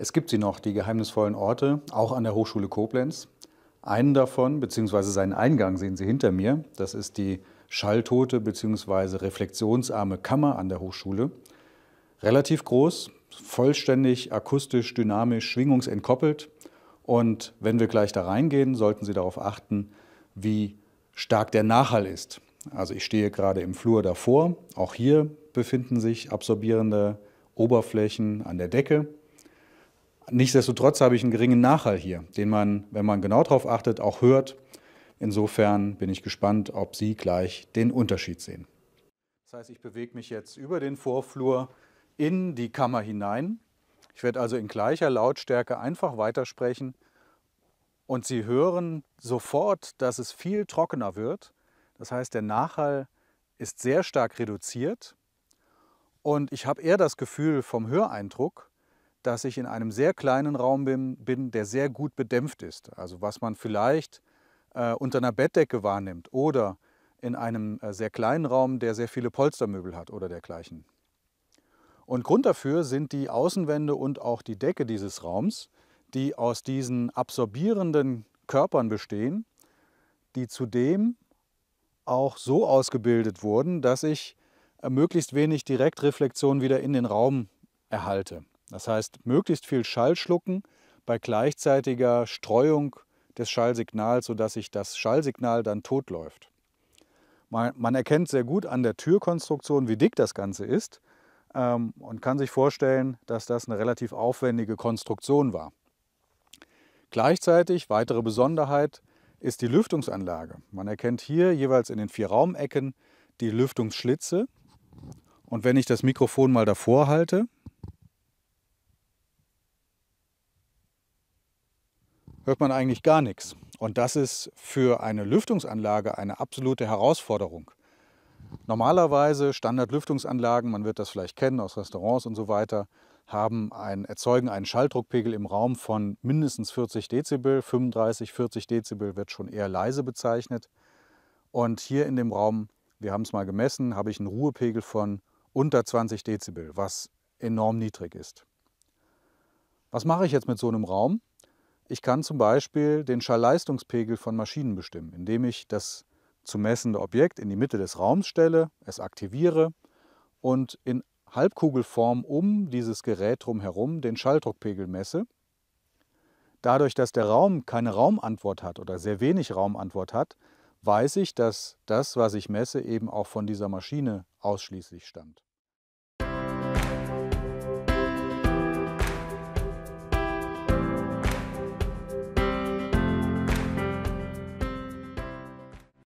Es gibt sie noch, die geheimnisvollen Orte, auch an der Hochschule Koblenz. Einen davon, beziehungsweise seinen Eingang sehen Sie hinter mir, das ist die schalltote beziehungsweise reflektionsarme Kammer an der Hochschule. Relativ groß, vollständig akustisch, dynamisch, schwingungsentkoppelt. Und wenn wir gleich da reingehen, sollten Sie darauf achten, wie stark der Nachhall ist. Also ich stehe gerade im Flur davor. Auch hier befinden sich absorbierende Oberflächen an der Decke. Nichtsdestotrotz habe ich einen geringen Nachhall hier, den man, wenn man genau darauf achtet, auch hört. Insofern bin ich gespannt, ob Sie gleich den Unterschied sehen. Das heißt, ich bewege mich jetzt über den Vorflur in die Kammer hinein. Ich werde also in gleicher Lautstärke einfach weitersprechen und Sie hören sofort, dass es viel trockener wird. Das heißt, der Nachhall ist sehr stark reduziert und ich habe eher das Gefühl vom Höreindruck, dass ich in einem sehr kleinen Raum bin, bin der sehr gut bedämpft ist. Also was man vielleicht äh, unter einer Bettdecke wahrnimmt oder in einem äh, sehr kleinen Raum, der sehr viele Polstermöbel hat oder dergleichen. Und Grund dafür sind die Außenwände und auch die Decke dieses Raums, die aus diesen absorbierenden Körpern bestehen, die zudem auch so ausgebildet wurden, dass ich äh, möglichst wenig Direktreflexion wieder in den Raum erhalte. Das heißt, möglichst viel Schall schlucken bei gleichzeitiger Streuung des Schallsignals, sodass sich das Schallsignal dann totläuft. Man, man erkennt sehr gut an der Türkonstruktion, wie dick das Ganze ist ähm, und kann sich vorstellen, dass das eine relativ aufwendige Konstruktion war. Gleichzeitig, weitere Besonderheit, ist die Lüftungsanlage. Man erkennt hier jeweils in den vier Raumecken die Lüftungsschlitze. Und wenn ich das Mikrofon mal davor halte, hört man eigentlich gar nichts. Und das ist für eine Lüftungsanlage eine absolute Herausforderung. Normalerweise Standardlüftungsanlagen, man wird das vielleicht kennen aus Restaurants und so weiter, haben ein, erzeugen einen Schalldruckpegel im Raum von mindestens 40 Dezibel. 35, 40 Dezibel wird schon eher leise bezeichnet. Und hier in dem Raum, wir haben es mal gemessen, habe ich einen Ruhepegel von unter 20 Dezibel, was enorm niedrig ist. Was mache ich jetzt mit so einem Raum? Ich kann zum Beispiel den Schallleistungspegel von Maschinen bestimmen, indem ich das zu messende Objekt in die Mitte des Raums stelle, es aktiviere und in Halbkugelform um dieses Gerät drumherum den Schalldruckpegel messe. Dadurch, dass der Raum keine Raumantwort hat oder sehr wenig Raumantwort hat, weiß ich, dass das, was ich messe, eben auch von dieser Maschine ausschließlich stammt.